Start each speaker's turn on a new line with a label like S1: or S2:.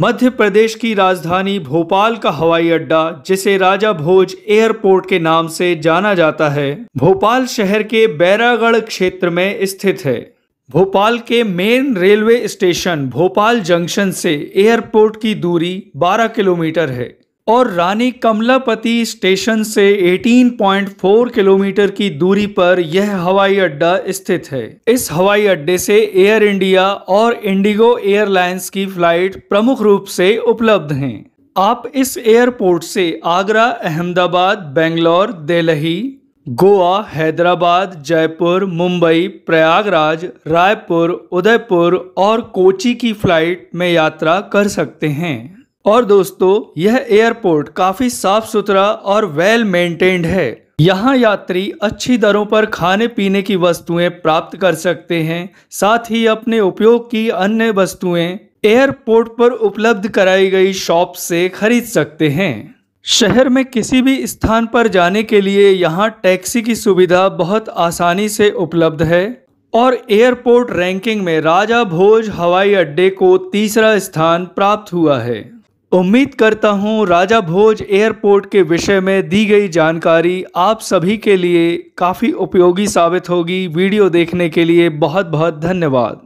S1: मध्य प्रदेश की राजधानी भोपाल का हवाई अड्डा जिसे राजा भोज एयरपोर्ट के नाम से जाना जाता है भोपाल शहर के बैरागढ़ क्षेत्र में स्थित है भोपाल के main railway station Bhopal junction से एयरपोर्ट की दूरी 12 किलोमीटर है और रानी कमलापति स्टेशन से 18.4 किलोमीटर की दूरी पर यह हवाई अड्डा स्थित है इस हवाई अड्डे से एयर इंडिया और इंडिगो एयरलाइंस की फ्लाइट प्रमुख रूप से उपलब्ध हैं आप इस एयरपोर्ट से आगरा अहमदाबाद बेंगलोर दिल्ली गोवा हैदराबाद जयपुर मुंबई प्रयागराज रायपुर उदयपुर और कोची की फ्लाइट में यात्रा कर सकते हैं और दोस्तों यह एयरपोर्ट काफ़ी साफ सुथरा और वेल मेंटेन्ड है यहाँ यात्री अच्छी दरों पर खाने पीने की वस्तुएं प्राप्त कर सकते हैं साथ ही अपने उपयोग की अन्य वस्तुएं एयरपोर्ट पर उपलब्ध कराई गई शॉप से खरीद सकते हैं शहर में किसी भी स्थान पर जाने के लिए यहाँ टैक्सी की सुविधा बहुत आसानी से उपलब्ध है और एयरपोर्ट रैंकिंग में राजा भोज हवाई अड्डे को तीसरा स्थान प्राप्त हुआ है उम्मीद करता हूँ राजा भोज एयरपोर्ट के विषय में दी गई जानकारी आप सभी के लिए काफ़ी उपयोगी साबित होगी वीडियो देखने के लिए बहुत बहुत धन्यवाद